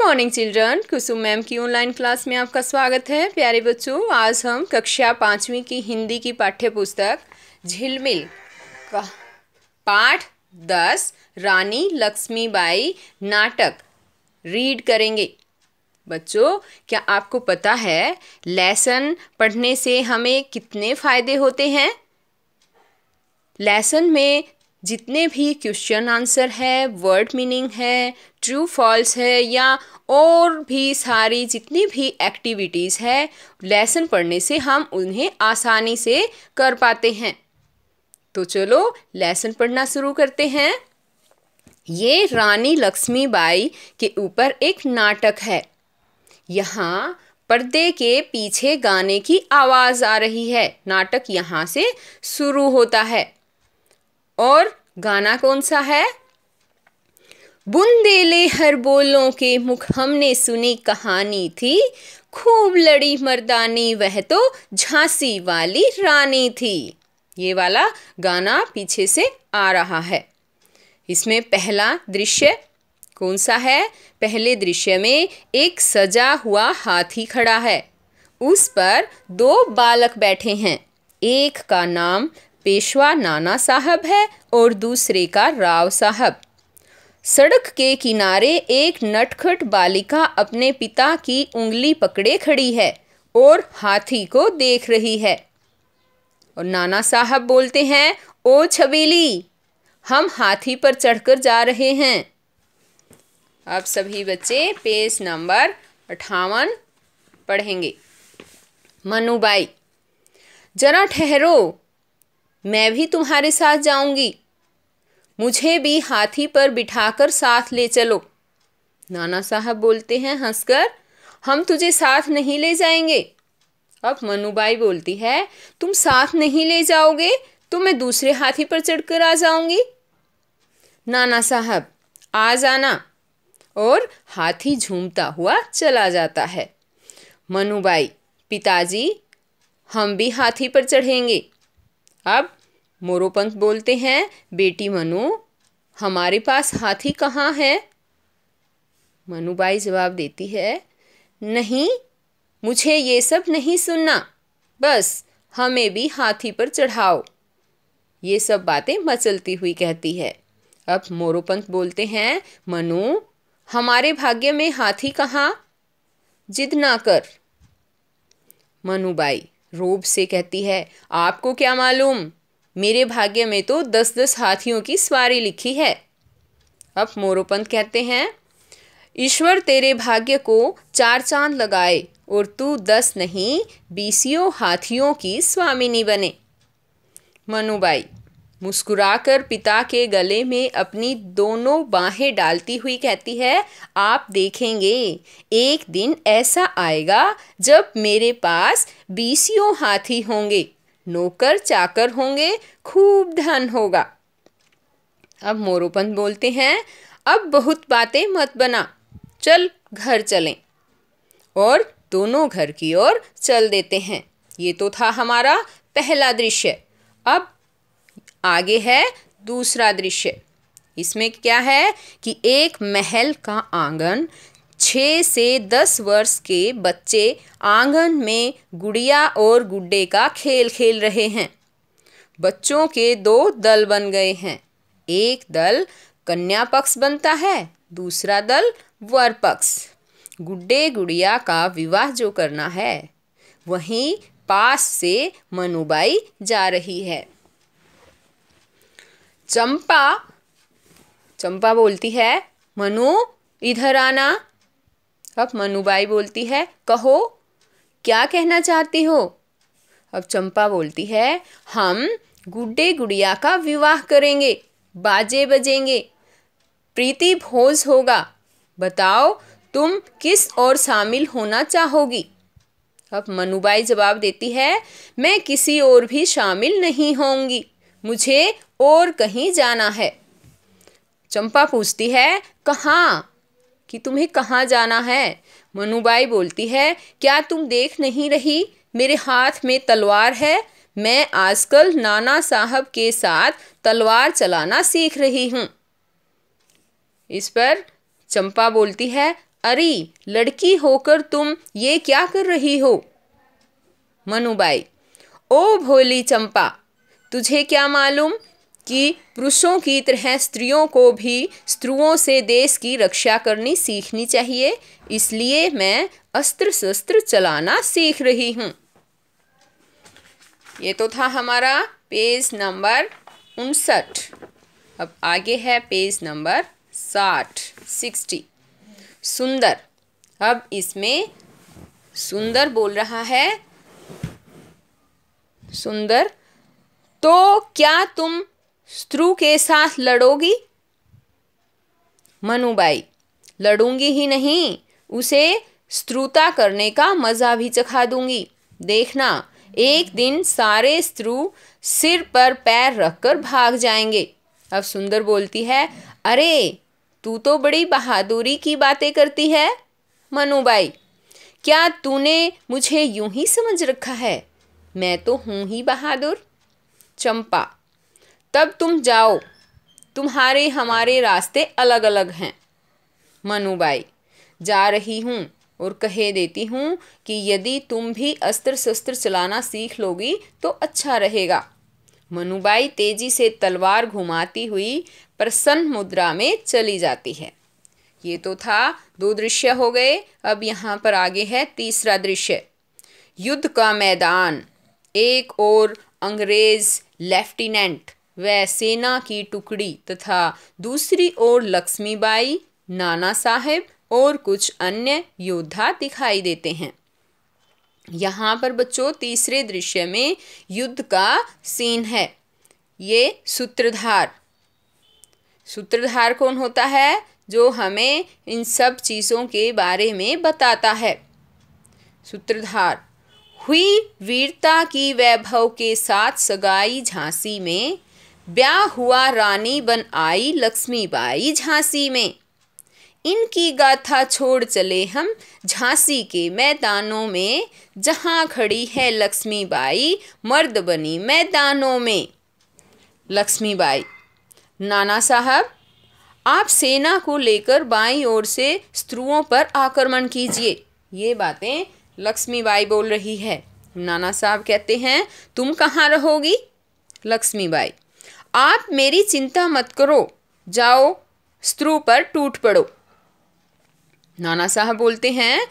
morning children Kusum ma'am की online class में आपका स्वागत है प्यारे बच्चों आज हम कक्षा पाँचवीं की हिंदी की पाठ्य पुस्तक झिलमिल पाठ दस रानी लक्ष्मीबाई नाटक रीड करेंगे बच्चों क्या आपको पता है लेसन पढ़ने से हमें कितने फ़ायदे होते हैं लेसन में जितने भी क्वेश्चन आंसर है वर्ड मीनिंग है ट्रू फॉल्स है या और भी सारी जितनी भी एक्टिविटीज़ है लेसन पढ़ने से हम उन्हें आसानी से कर पाते हैं तो चलो लेसन पढ़ना शुरू करते हैं ये रानी लक्ष्मीबाई के ऊपर एक नाटक है यहाँ पर्दे के पीछे गाने की आवाज़ आ रही है नाटक यहाँ से शुरू होता है और गाना कौन सा है बुंदेले हर बोलों के मुख हमने सुनी कहानी थी खूब लड़ी मर्दानी वह तो झांसी वाली रानी थी ये वाला गाना पीछे से आ रहा है इसमें पहला दृश्य कौन सा है पहले दृश्य में एक सजा हुआ हाथी खड़ा है उस पर दो बालक बैठे हैं एक का नाम पेशवा नाना साहब है और दूसरे का राव साहब सड़क के किनारे एक नटखट बालिका अपने पिता की उंगली पकड़े खड़ी है और हाथी को देख रही है और नाना साहब बोलते हैं ओ छबीली हम हाथी पर चढ़कर जा रहे हैं आप सभी बच्चे पेज नंबर अठावन पढ़ेंगे मनुबाई जरा ठहरो मैं भी तुम्हारे साथ जाऊंगी मुझे भी हाथी पर बिठाकर साथ ले चलो नाना साहब बोलते हैं हंसकर हम तुझे साथ नहीं ले जाएंगे अब मनुबाई बोलती है तुम साथ नहीं ले जाओगे तो मैं दूसरे हाथी पर चढ़कर आ जाऊंगी नाना साहब आ जाना और हाथी झूमता हुआ चला जाता है मनुबाई पिताजी हम भी हाथी पर चढ़ेंगे अब मोरूपंत बोलते हैं बेटी मनु हमारे पास हाथी कहाँ है मनुबाई जवाब देती है नहीं मुझे ये सब नहीं सुनना बस हमें भी हाथी पर चढ़ाओ ये सब बातें मचलती हुई कहती है अब मोरूपंत बोलते हैं मनु हमारे भाग्य में हाथी कहाँ जिद ना कर मनुबाई रोब से कहती है आपको क्या मालूम मेरे भाग्य में तो दस दस हाथियों की सवारी लिखी है अब मोरोपंत कहते हैं ईश्वर तेरे भाग्य को चार चांद लगाए और तू दस नहीं बीसियों हाथियों की स्वामिनी बने मनुबाई मुस्कुराकर पिता के गले में अपनी दोनों बाहें डालती हुई कहती है आप देखेंगे एक दिन ऐसा आएगा जब मेरे पास बीसियों हाथी होंगे नौकर चाकर होंगे खूब धन होगा अब मोरूपंत बोलते हैं अब बहुत बातें मत बना चल घर चलें और दोनों घर की ओर चल देते हैं ये तो था हमारा पहला दृश्य अब आगे है दूसरा दृश्य इसमें क्या है कि एक महल का आंगन छः से दस वर्ष के बच्चे आंगन में गुड़िया और गुड्डे का खेल खेल रहे हैं बच्चों के दो दल बन गए हैं एक दल कन्या पक्ष बनता है दूसरा दल वर पक्ष गुड्डे गुड़िया का विवाह जो करना है वहीं पास से मनुबाई जा रही है चंपा चंपा बोलती है मनु इधर आना अब मनुबाई बोलती है कहो क्या कहना चाहती हो अब चंपा बोलती है हम गुड्डे गुड़िया का विवाह करेंगे बाजे बजेंगे प्रीति भोज होगा बताओ तुम किस और शामिल होना चाहोगी अब मनुबाई जवाब देती है मैं किसी और भी शामिल नहीं होंगी मुझे और कहीं जाना है चंपा पूछती है कहाँ कि तुम्हें कहाँ जाना है मनुबाई बोलती है क्या तुम देख नहीं रही मेरे हाथ में तलवार है मैं आजकल नाना साहब के साथ तलवार चलाना सीख रही हूँ इस पर चंपा बोलती है अरे लड़की होकर तुम ये क्या कर रही हो मनुबाई ओ भोली चंपा तुझे क्या मालूम कि पुरुषों की तरह स्त्रियों को भी स्त्रुओं से देश की रक्षा करनी सीखनी चाहिए इसलिए मैं अस्त्र शस्त्र चलाना सीख रही हूँ ये तो था हमारा पेज नंबर उनसठ अब आगे है पेज नंबर साठ सिक्सटी सुंदर अब इसमें सुंदर बोल रहा है सुंदर तो क्या तुम स्त्रु के साथ लड़ोगी मनुबाई लड़ूंगी ही नहीं उसे स्त्रुता करने का मज़ा भी चखा दूंगी देखना एक दिन सारे स्त्रु सिर पर पैर रखकर भाग जाएंगे अब सुंदर बोलती है अरे तू तो बड़ी बहादुरी की बातें करती है मनुबाई क्या तूने मुझे यूं ही समझ रखा है मैं तो हूँ ही बहादुर चंपा तब तुम जाओ तुम्हारे हमारे रास्ते अलग अलग हैं मनुबाई जा रही हूँ और कहे देती हूँ कि यदि तुम भी अस्त्र शस्त्र चलाना सीख लोगी तो अच्छा रहेगा मनुबाई तेजी से तलवार घुमाती हुई प्रसन्न मुद्रा में चली जाती है ये तो था दो दृश्य हो गए अब यहाँ पर आगे है तीसरा दृश्य युद्ध का मैदान एक और अंग्रेज़ लेफ्टिनेंट व सेना की टुकड़ी तथा दूसरी ओर लक्ष्मीबाई नाना साहेब और कुछ अन्य योद्धा दिखाई देते हैं यहाँ पर बच्चों तीसरे दृश्य में युद्ध का सीन है ये सूत्रधार सूत्रधार कौन होता है जो हमें इन सब चीज़ों के बारे में बताता है सूत्रधार हुई वीरता की वैभव के साथ सगाई झांसी में ब्याह हुआ रानी बन आई लक्ष्मीबाई झांसी में इनकी गाथा छोड़ चले हम झांसी के मैदानों में जहाँ खड़ी है लक्ष्मीबाई मर्द बनी मैदानों में लक्ष्मीबाई नाना साहब आप सेना को लेकर बाई ओर से स्त्रुओं पर आक्रमण कीजिए ये बातें लक्ष्मीबाई बोल रही है नाना साहब कहते हैं तुम कहाँ रहोगी लक्ष्मीबाई आप मेरी चिंता मत करो जाओ स्त्रु पर टूट पड़ो नाना साहब बोलते हैं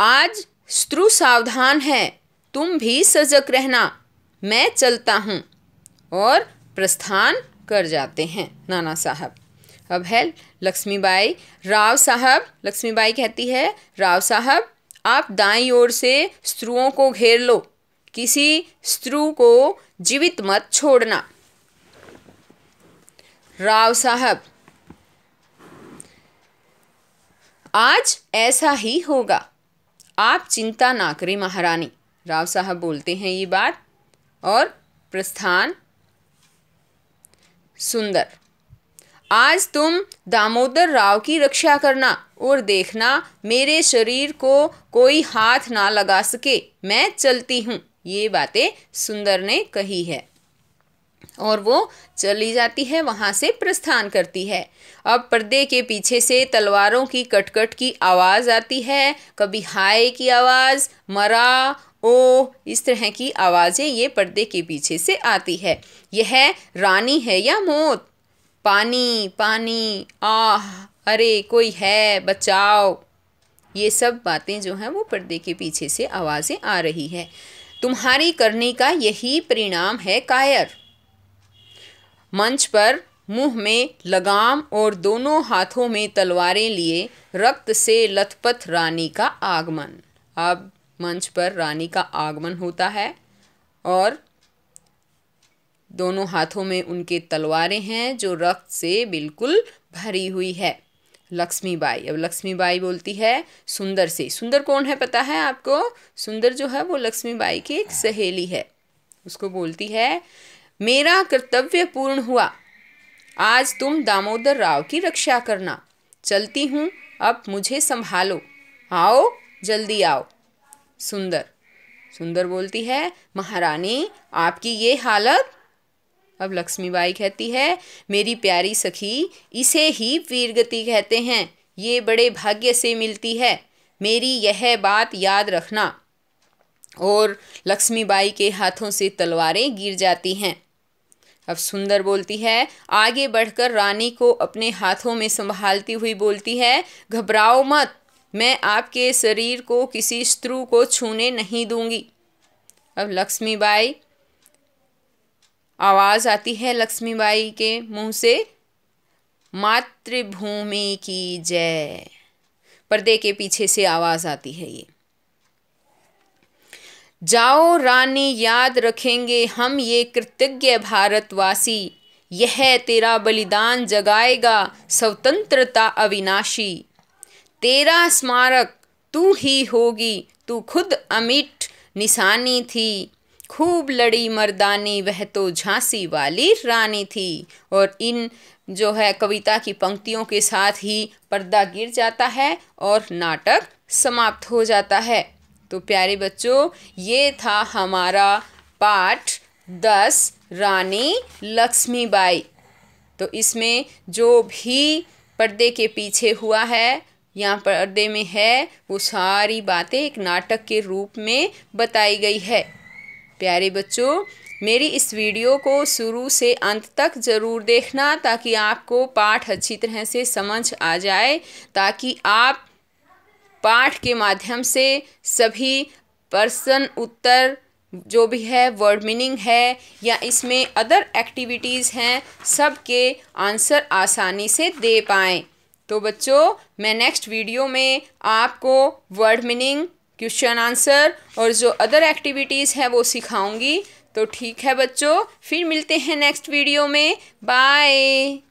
आज स्त्रु सावधान है तुम भी सजग रहना मैं चलता हूँ और प्रस्थान कर जाते हैं नाना साहब अब है लक्ष्मीबाई राव साहब लक्ष्मीबाई कहती है राव साहब आप दाई ओर से स्त्रुओं को घेर लो किसी स्त्रु को जीवित मत छोड़ना राव साहब आज ऐसा ही होगा आप चिंता ना करें महारानी राव साहब बोलते हैं ये बात और प्रस्थान सुंदर आज तुम दामोदर राव की रक्षा करना और देखना मेरे शरीर को कोई हाथ ना लगा सके मैं चलती हूँ ये बातें सुंदर ने कही है और वो चली जाती है वहाँ से प्रस्थान करती है अब पर्दे के पीछे से तलवारों की कटकट की आवाज़ आती है कभी हाय की आवाज़ मरा ओ इस तरह की आवाज़ें ये पर्दे के पीछे से आती है यह रानी है या मौत पानी पानी आह अरे कोई है बचाओ ये सब बातें जो हैं वो पर्दे के पीछे से आवाज़ें आ रही है तुम्हारी करने का यही परिणाम है कायर मंच पर मुंह में लगाम और दोनों हाथों में तलवारें लिए रक्त से लथपथ रानी का आगमन अब मंच पर रानी का आगमन होता है और दोनों हाथों में उनके तलवारें हैं जो रक्त से बिल्कुल भरी हुई है लक्ष्मी बाई अब लक्ष्मी बाई बोलती है सुंदर से सुंदर कौन है पता है आपको सुंदर जो है वो लक्ष्मी बाई की एक सहेली है उसको बोलती है मेरा कर्तव्य पूर्ण हुआ आज तुम दामोदर राव की रक्षा करना चलती हूँ अब मुझे संभालो आओ जल्दी आओ सुंदर सुंदर बोलती है महारानी आपकी ये हालत अब लक्ष्मीबाई कहती है मेरी प्यारी सखी इसे ही वीरगति कहते हैं ये बड़े भाग्य से मिलती है मेरी यह बात याद रखना और लक्ष्मीबाई के हाथों से तलवारें गिर जाती हैं अब सुंदर बोलती है आगे बढ़कर रानी को अपने हाथों में संभालती हुई बोलती है घबराओ मत मैं आपके शरीर को किसी स्त्रु को छूने नहीं दूंगी अब लक्ष्मीबाई आवाज़ आती है लक्ष्मीबाई के मुंह से मातृभूमि की जय पर्दे के पीछे से आवाज़ आती है ये जाओ रानी याद रखेंगे हम ये कृतज्ञ भारतवासी यह तेरा बलिदान जगाएगा स्वतंत्रता अविनाशी तेरा स्मारक तू ही होगी तू खुद अमिट निशानी थी खूब लड़ी मर्दानी वह तो झांसी वाली रानी थी और इन जो है कविता की पंक्तियों के साथ ही पर्दा गिर जाता है और नाटक समाप्त हो जाता है तो प्यारे बच्चों ये था हमारा पाठ दस रानी लक्ष्मीबाई तो इसमें जो भी पर्दे के पीछे हुआ है या पर्दे में है वो सारी बातें एक नाटक के रूप में बताई गई है प्यारे बच्चों मेरी इस वीडियो को शुरू से अंत तक ज़रूर देखना ताकि आपको पाठ अच्छी तरह से समझ आ जाए ताकि आप पाठ के माध्यम से सभी प्रश्न उत्तर जो भी है वर्ड मीनिंग है या इसमें अदर एक्टिविटीज़ हैं सब के आंसर आसानी से दे पाएँ तो बच्चों मैं नेक्स्ट वीडियो में आपको वर्ड मीनिंग क्वेश्चन आंसर और जो अदर एक्टिविटीज़ हैं वो सिखाऊंगी तो ठीक है बच्चों फिर मिलते हैं नेक्स्ट वीडियो में बाय